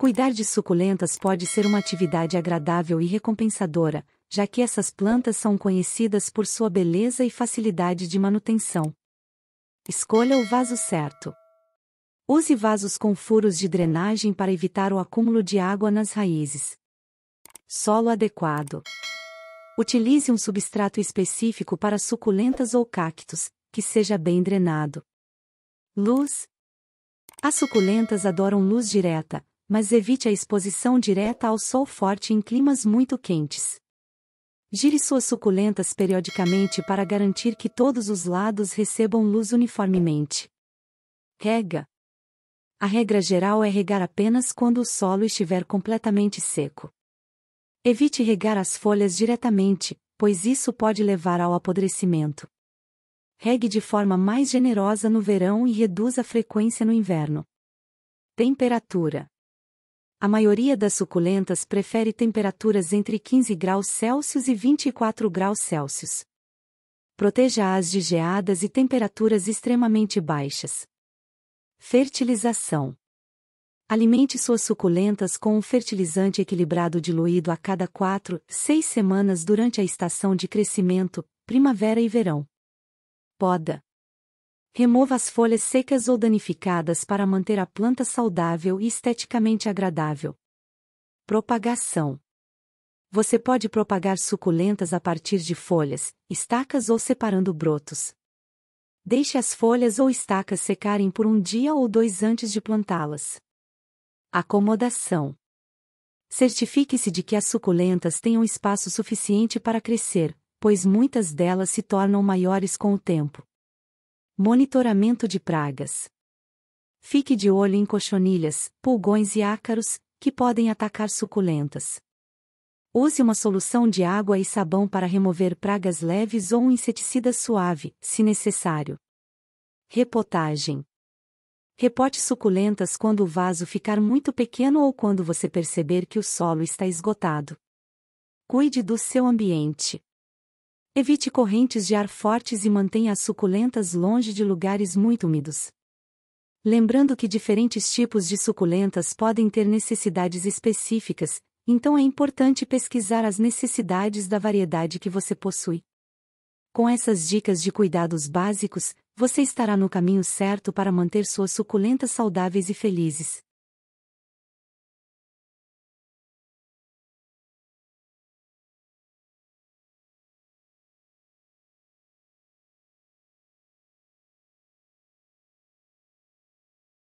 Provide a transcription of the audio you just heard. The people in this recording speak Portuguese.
Cuidar de suculentas pode ser uma atividade agradável e recompensadora, já que essas plantas são conhecidas por sua beleza e facilidade de manutenção. Escolha o vaso certo. Use vasos com furos de drenagem para evitar o acúmulo de água nas raízes. Solo adequado. Utilize um substrato específico para suculentas ou cactos, que seja bem drenado. Luz. As suculentas adoram luz direta, mas evite a exposição direta ao sol forte em climas muito quentes. Gire suas suculentas periodicamente para garantir que todos os lados recebam luz uniformemente. Rega. A regra geral é regar apenas quando o solo estiver completamente seco. Evite regar as folhas diretamente, pois isso pode levar ao apodrecimento. Regue de forma mais generosa no verão e reduza a frequência no inverno. Temperatura a maioria das suculentas prefere temperaturas entre 15 graus Celsius e 24 graus Celsius. Proteja-as de geadas e temperaturas extremamente baixas. Fertilização. Alimente suas suculentas com um fertilizante equilibrado diluído a cada 4, 6 semanas durante a estação de crescimento, primavera e verão. Poda. Remova as folhas secas ou danificadas para manter a planta saudável e esteticamente agradável. Propagação: Você pode propagar suculentas a partir de folhas, estacas ou separando brotos. Deixe as folhas ou estacas secarem por um dia ou dois antes de plantá-las. Acomodação: Certifique-se de que as suculentas tenham espaço suficiente para crescer, pois muitas delas se tornam maiores com o tempo. Monitoramento de pragas. Fique de olho em cochonilhas, pulgões e ácaros, que podem atacar suculentas. Use uma solução de água e sabão para remover pragas leves ou um inseticida suave, se necessário. Repotagem. Repote suculentas quando o vaso ficar muito pequeno ou quando você perceber que o solo está esgotado. Cuide do seu ambiente. Evite correntes de ar fortes e mantenha as suculentas longe de lugares muito úmidos. Lembrando que diferentes tipos de suculentas podem ter necessidades específicas, então é importante pesquisar as necessidades da variedade que você possui. Com essas dicas de cuidados básicos, você estará no caminho certo para manter suas suculentas saudáveis e felizes.